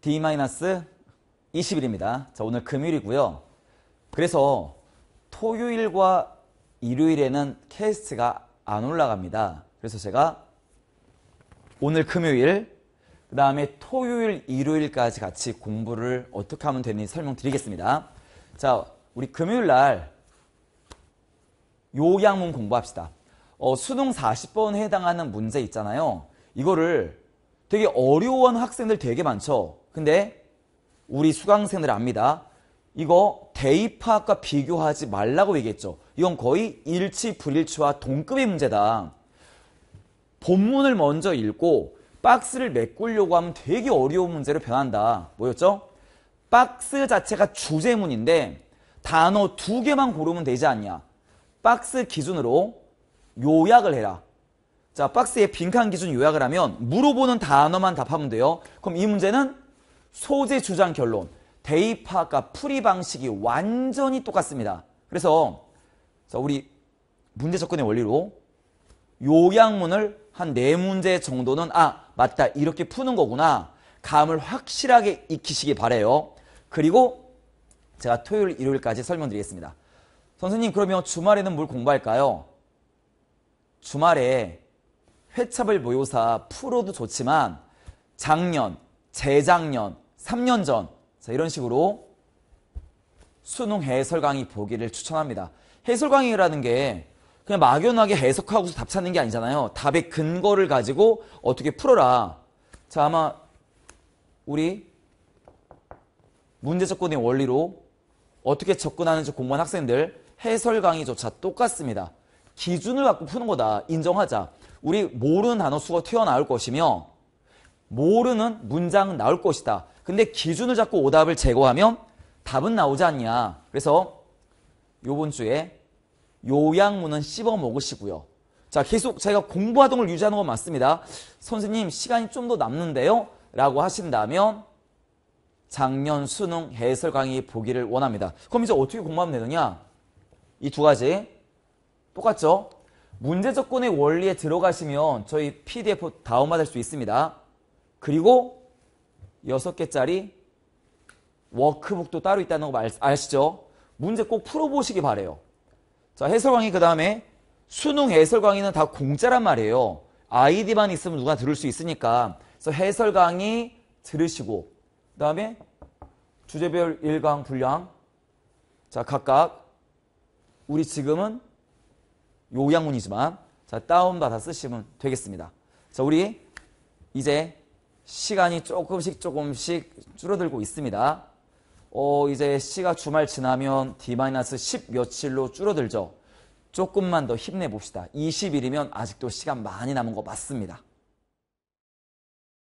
D-20일입니다. 자, 오늘 금요일이고요. 그래서 토요일과 일요일에는 캐스트가 안 올라갑니다. 그래서 제가 오늘 금요일, 그 다음에 토요일, 일요일까지 같이 공부를 어떻게 하면 되는지 설명드리겠습니다. 자, 우리 금요일 날 요양문 공부합시다. 어, 수능 40번 에 해당하는 문제 있잖아요. 이거를 되게 어려운 학생들 되게 많죠. 근데 우리 수강생들 압니다. 이거 대입학과 비교하지 말라고 얘기했죠. 이건 거의 일치 불일치와 동급의 문제다. 본문을 먼저 읽고 박스를 메꾸려고 하면 되게 어려운 문제로 변한다. 뭐였죠? 박스 자체가 주제문인데 단어 두 개만 고르면 되지 않냐. 박스 기준으로 요약을 해라. 자, 박스의 빈칸 기준 요약을 하면 물어보는 단어만 답하면 돼요. 그럼 이 문제는 소재 주장 결론, 대입학과 풀이 방식이 완전히 똑같습니다. 그래서 자, 우리 문제 접근의 원리로 요약문을 한 네 문제 정도는 아, 맞다. 이렇게 푸는 거구나. 감을 확실하게 익히시기 바래요. 그리고 제가 토요일, 일요일까지 설명드리겠습니다. 선생님 그러면 주말에는 뭘 공부할까요? 주말에 회차별 모의고사 풀어도 좋지만 작년, 재작년, 3년 전 자, 이런 식으로 수능 해설 강의 보기를 추천합니다. 해설 강의라는 게 그냥 막연하게 해석하고서 답 찾는 게 아니잖아요. 답의 근거를 가지고 어떻게 풀어라. 자, 아마 우리 문제 접근의 원리로 어떻게 접근하는지 공부한 학생들 해설 강의조차 똑같습니다. 기준을 갖고 푸는 거다. 인정하자. 우리 모르는 단어 수가 튀어나올 것이며 모르는 문장 나올 것이다. 근데 기준을 잡고 오답을 제거하면 답은 나오지 않냐. 그래서 요번 주에 요양문은 씹어 먹으시고요. 자, 계속 저희가 공부 활동을 유지하는 건 맞습니다. 선생님, 시간이 좀 더 남는데요? 라고 하신다면 작년 수능 해설 강의 보기를 원합니다. 그럼 이제 어떻게 공부하면 되느냐? 이 두 가지 똑같죠? 문제 접근의 원리에 들어가시면 저희 PDF 다운받을 수 있습니다. 그리고 6개짜리 워크북도 따로 있다는 거 아시죠? 문제 꼭 풀어보시기 바래요. 자 해설강의 그 다음에 수능 해설강의는 다 공짜란 말이에요. 아이디만 있으면 누가 들을 수 있으니까 그래서 해설강의 들으시고 그 다음에 주제별 1강 분량 자 각각 우리 지금은 요양문이지만 자 다운받아 쓰시면 되겠습니다. 자 우리 이제 시간이 조금씩 조금씩 줄어들고 있습니다. 어, 이제 시가 주말 지나면 D-10 며칠로 줄어들죠. 조금만 더 힘내봅시다. 20일이면 아직도 시간 많이 남은 거 맞습니다.